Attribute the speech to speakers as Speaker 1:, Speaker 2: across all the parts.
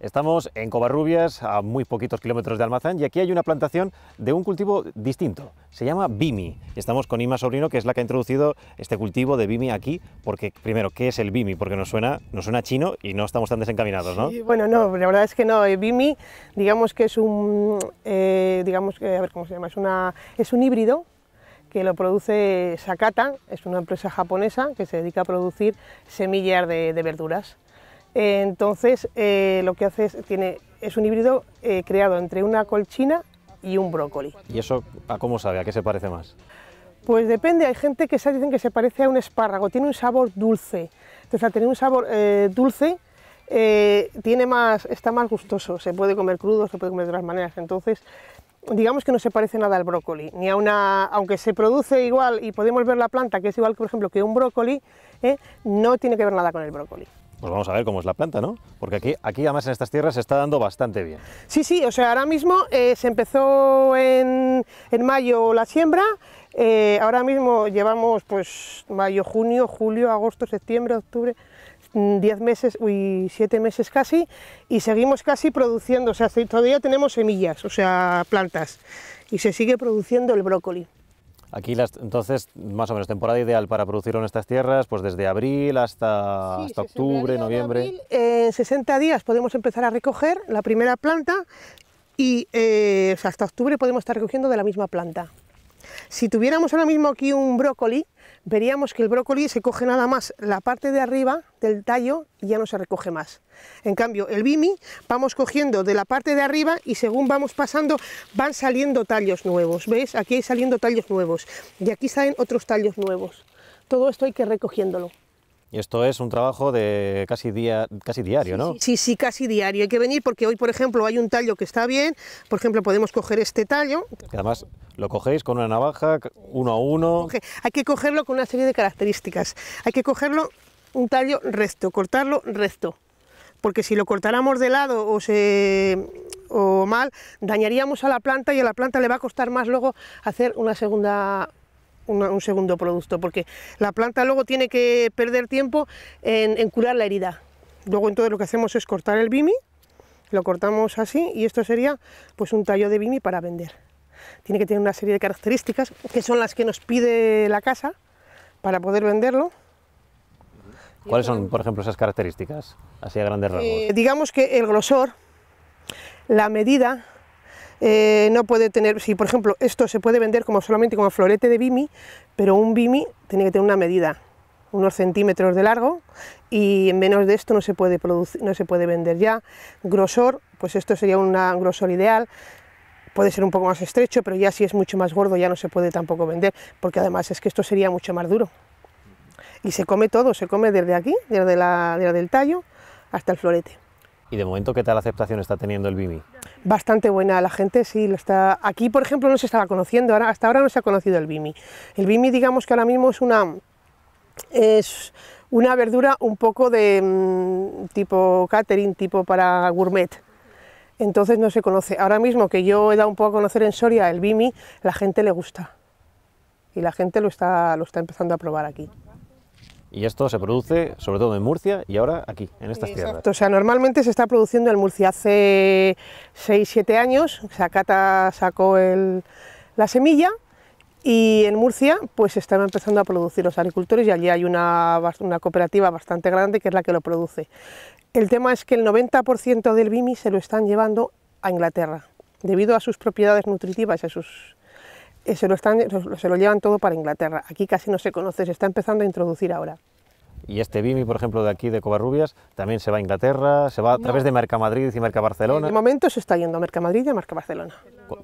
Speaker 1: Estamos en Covarrubias, a muy poquitos kilómetros de Almazán, y aquí hay una plantación de un cultivo distinto. Se llama bimi. Estamos con Ima Sobrino, que es la que ha introducido este cultivo de bimi aquí, porque primero, ¿qué es el bimi? Porque nos suena, nos suena chino y no estamos tan desencaminados, ¿no?
Speaker 2: bueno, no, la verdad es que no. El bimi, digamos que es un, eh, llama, es, un híbrido que lo produce Sakata, es una empresa japonesa que se dedica a producir semillas de verduras entonces, eh, lo que hace es, un híbrido eh, creado entre una colchina y un
Speaker 1: brócoli. ¿Y eso a cómo sabe? ¿A qué se parece más?
Speaker 2: Pues depende, hay gente que se dicen que se parece a un espárrago, tiene un sabor dulce. Entonces, al tener un sabor eh, dulce, tiene más, está más gustoso, se puede comer crudo, se puede comer de otras maneras. Entonces, digamos que no se parece nada al brócoli, ni a una, aunque se produce igual y podemos ver la planta que es igual, por ejemplo, que un brócoli, no tiene que ver nada con el brócoli.
Speaker 1: Pues vamos a ver cómo es la planta, ¿no? Porque aquí, aquí además en estas tierras se está dando bastante bien.
Speaker 2: Sí, sí, o sea, ahora mismo eh, se empezó en, mayo la siembra, eh, ahora mismo llevamos pues mayo, junio, julio, agosto, septiembre, octubre, 10 mm, meses, uy, 7 meses casi, y seguimos casi produciendo, o sea, todavía tenemos semillas, o sea, plantas, y se sigue produciendo el brócoli.
Speaker 1: Aquí las, entonces, más o menos, temporada ideal para producirlo en estas tierras, pues desde abril hasta, octubre, noviembre.
Speaker 2: Eh, en 60 días podemos empezar a recoger la primera planta y eh, hasta octubre podemos estar recogiendo de la misma planta. Si tuviéramos ahora mismo aquí un brócoli, veríamos que el brócoli se coge nada más la parte de arriba del tallo y ya no se recoge más. En cambio, el bimi vamos cogiendo de la parte de arriba y según vamos pasando van saliendo tallos nuevos. ¿Veis? Aquí hay saliendo tallos nuevos y aquí salen otros tallos nuevos. Todo esto hay que recogiéndolo.
Speaker 1: Esto es un trabajo de casi, día, casi diario, ¿no? Sí,
Speaker 2: sí, casi diario. Hay que venir porque hoy, por ejemplo, hay un tallo que está bien. Por ejemplo, podemos coger este tallo.
Speaker 1: Que además lo cogéis con una navaja, uno a uno.
Speaker 2: Hay que cogerlo con una serie de características. Hay que cogerlo un tallo recto, cortarlo recto. Porque si lo cortáramos de lado o se o mal, dañaríamos a la planta y a la planta le va a costar más luego hacer una segunda un segundo producto, porque la planta luego tiene que perder tiempo en, curar la herida. Luego entonces lo que hacemos es cortar el bimi, lo cortamos así y esto sería pues un tallo de bimi para vender. Tiene que tener una serie de características que son las que nos pide la casa para poder venderlo.
Speaker 1: ¿Cuáles son, por ejemplo, esas características? Así a grandes eh, rasgos.
Speaker 2: digamos que el grosor, la medida, eh, no puede tener, si por ejemplo esto se puede vender como solamente como florete de bimi, pero un bimi tiene que tener una medida, unos centímetros de largo y en menos de esto no se puede producir, no se puede vender ya. Grosor, pues esto sería un grosor ideal. Puede ser un poco más estrecho, pero ya si es mucho más gordo ya no se puede tampoco vender, porque además es que esto sería mucho más duro. Y se come todo, se come desde aquí, desde, la, del tallo hasta el florete.
Speaker 1: ¿Y de momento qué tal aceptación está teniendo el Bimi?
Speaker 2: Bastante buena, la gente sí, lo está... aquí por ejemplo no se estaba conociendo, ahora, hasta ahora no se ha conocido el Bimi. El Bimi digamos que ahora mismo es una, es una verdura un poco de mm, tipo catering, tipo para gourmet, entonces no se conoce. Ahora mismo que yo he dado un poco a conocer en Soria el Bimi, la gente le gusta y la gente lo está, lo está empezando a probar aquí.
Speaker 1: Y esto se produce sobre todo en Murcia y ahora aquí, en estas Exacto. O
Speaker 2: sea, normalmente se está produciendo en Murcia hace 6-7 años. Sacata sacó la semilla y en Murcia pues están empezando a producir los agricultores y allí hay una, una cooperativa bastante grande que es la que lo produce. El tema es que el 90% del bimi se lo están llevando a Inglaterra debido a sus propiedades nutritivas y a sus eh, se lo, están, eh, se lo llevan todo para Inglaterra. Aquí casi no se conoce, se está empezando a introducir ahora.
Speaker 1: Y este Bimi, por ejemplo, de aquí de Covarrubias, también se va a Inglaterra, se va a través de Merca Madrid y Merca Barcelona. De
Speaker 2: momento se está yendo a Merca Madrid y a Merca Barcelona.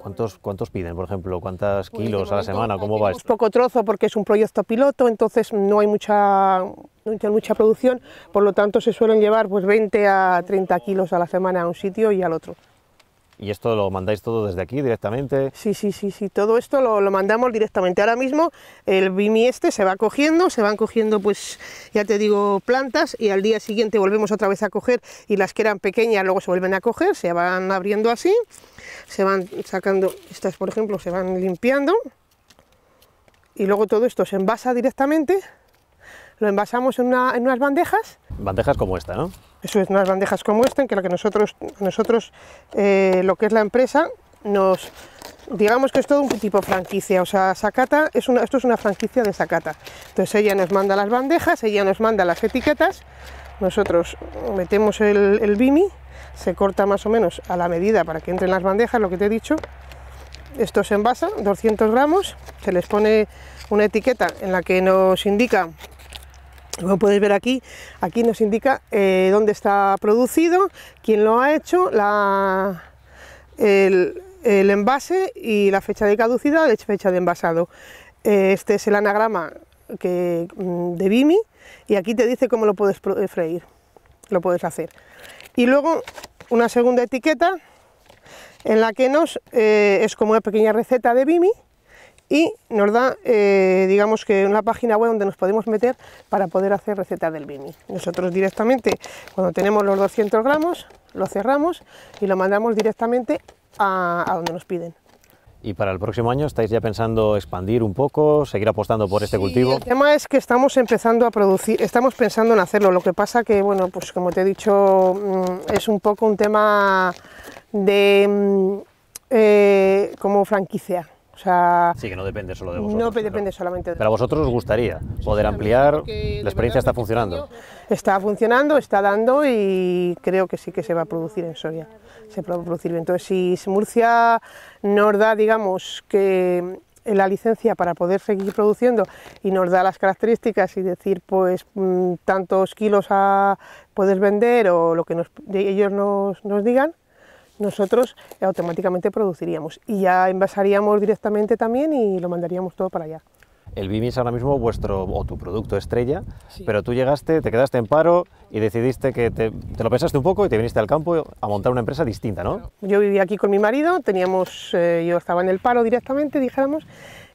Speaker 1: ¿Cuántos, ¿Cuántos piden, por ejemplo? ¿Cuántos pues kilos a la semana? ¿Cómo va esto?
Speaker 2: Poco trozo porque es un proyecto piloto, entonces no hay mucha, mucha, mucha producción, por lo tanto se suelen llevar pues 20 a 30 kilos a la semana a un sitio y al otro.
Speaker 1: ¿Y esto lo mandáis todo desde aquí directamente? Sí,
Speaker 2: sí, sí, sí, todo esto lo, mandamos directamente. Ahora mismo el bimi este se va cogiendo, se van cogiendo pues, ya te digo, plantas y al día siguiente volvemos otra vez a coger y las que eran pequeñas luego se vuelven a coger, se van abriendo así, se van sacando, estas por ejemplo, se van limpiando y luego todo esto se envasa directamente lo envasamos en, unas bandejas.
Speaker 1: Bandejas como esta, ¿no?
Speaker 2: Eso es, unas bandejas como esta, en que lo que nosotros, nosotros eh, lo que es la empresa, nos, digamos que es todo un tipo franquicia, o sea, Sacata, es una, esto es una franquicia de Sacata. Entonces ella nos manda las bandejas, ella nos manda las etiquetas, nosotros metemos el, el bimi, se corta más o menos a la medida para que entren las bandejas, lo que te he dicho. Esto se envasa, 200 gramos, se les pone una etiqueta en la que nos indica como podéis ver aquí, aquí nos indica eh, dónde está producido, quién lo ha hecho, la, el, envase y la fecha de caducidad, la fecha de envasado. Eh, este es el anagrama que, mm, de Bimi y aquí te dice cómo lo puedes eh, freír, lo puedes hacer. Y luego una segunda etiqueta en la que nos es como una pequeña receta de Bimi y nos da, eh, digamos que una página web donde nos podemos meter para poder hacer recetas del bini. Nosotros directamente, cuando tenemos los 200 gramos, lo cerramos y lo mandamos directamente a, donde nos piden.
Speaker 1: ¿Y para el próximo año estáis ya pensando expandir un poco, seguir apostando por este cultivo? El
Speaker 2: tema es que estamos empezando a producir, estamos pensando en hacerlo. Lo que pasa que, bueno, pues como te he dicho, mm, es un poco un tema de mm, eh, como franquicia sí,
Speaker 1: que no depende solo de vosotros.
Speaker 2: No depende solamente
Speaker 1: de Pero a vosotros os gustaría poder ampliar, la experiencia está funcionando.
Speaker 2: Está funcionando, está dando y creo que sí que se va a producir en Soria, se va a producir bien. Entonces, si Murcia nos da, digamos, que la licencia para poder seguir produciendo y nos da las características y decir pues mm, tantos kilos a, puedes vender o lo que ellos nos digan, nosotros eh, automáticamente produciríamos y ya envasaríamos directamente también y lo mandaríamos todo para allá.
Speaker 1: El Bimi es ahora mismo vuestro o tu producto estrella, pero tú llegaste, te quedaste en paro y decidiste que te, lo pensaste un poco y te viniste al campo a montar una empresa distinta, ¿no?
Speaker 2: Yo vivía aquí con mi marido, teníamos, eh, yo estaba en el paro directamente, dijéramos,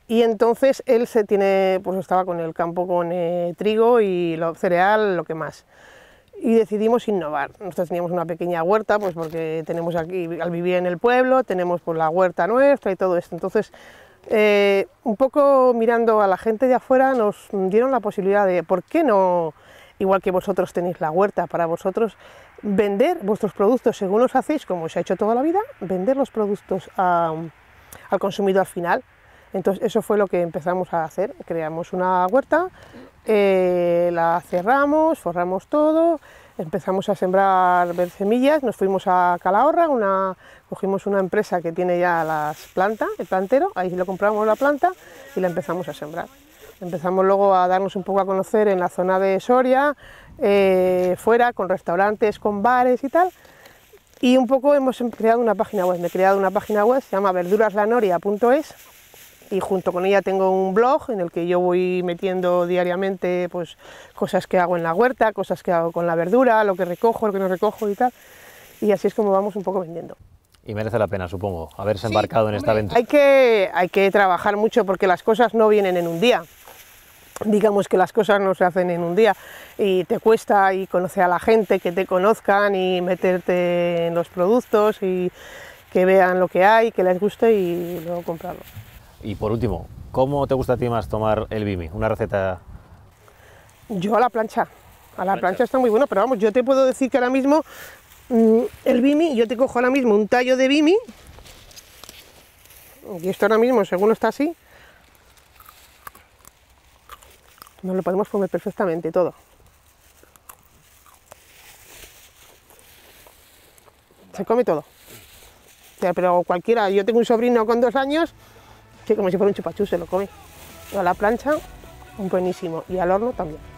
Speaker 2: y entonces él se tiene, pues estaba con el campo con eh, trigo y lo, cereal, lo que más y decidimos innovar. Nosotros teníamos una pequeña huerta, pues porque tenemos aquí, al vivir en el pueblo, tenemos pues la huerta nuestra y todo esto. Entonces, eh, un poco mirando a la gente de afuera, nos dieron la posibilidad de, ¿por qué no, igual que vosotros tenéis la huerta para vosotros, vender vuestros productos según los hacéis, como se ha hecho toda la vida, vender los productos al consumidor final? Entonces eso fue lo que empezamos a hacer, creamos una huerta eh, la cerramos, forramos todo, empezamos a sembrar semillas, nos fuimos a Calahorra, una, cogimos una empresa que tiene ya las plantas, el plantero, ahí lo compramos la planta y la empezamos a sembrar. Empezamos luego a darnos un poco a conocer en la zona de Soria, eh, fuera, con restaurantes, con bares y tal. Y un poco hemos em, creado una página web, me he creado una página web, se llama verduraslanoria.es, y junto con ella tengo un blog en el que yo voy metiendo diariamente pues, cosas que hago en la huerta, cosas que hago con la verdura, lo que recojo, lo que no recojo y tal. Y así es como vamos un poco vendiendo.
Speaker 1: Y merece la pena, supongo, haberse embarcado en esta venta
Speaker 2: Hay que, hay que trabajar mucho porque las cosas no vienen en un día. Digamos que las cosas no se hacen en un día y te cuesta y conocer a la gente, que te conozcan y meterte en los productos y que vean lo que hay, que les guste y luego comprarlo.
Speaker 1: Y por último, ¿cómo te gusta a ti más tomar el bimi? Una receta.
Speaker 2: Yo a la plancha. A la plancha, está muy bueno, pero vamos, yo te puedo decir que ahora mismo mm, el bimi, yo te cojo ahora mismo un tallo de bimi. Y esto ahora mismo, según está así, nos lo podemos comer perfectamente todo. Se come todo. pero cualquiera, yo tengo un sobrino con dos años como si fuera un chupachú, se lo come. A la plancha, buenísimo. Y al horno también.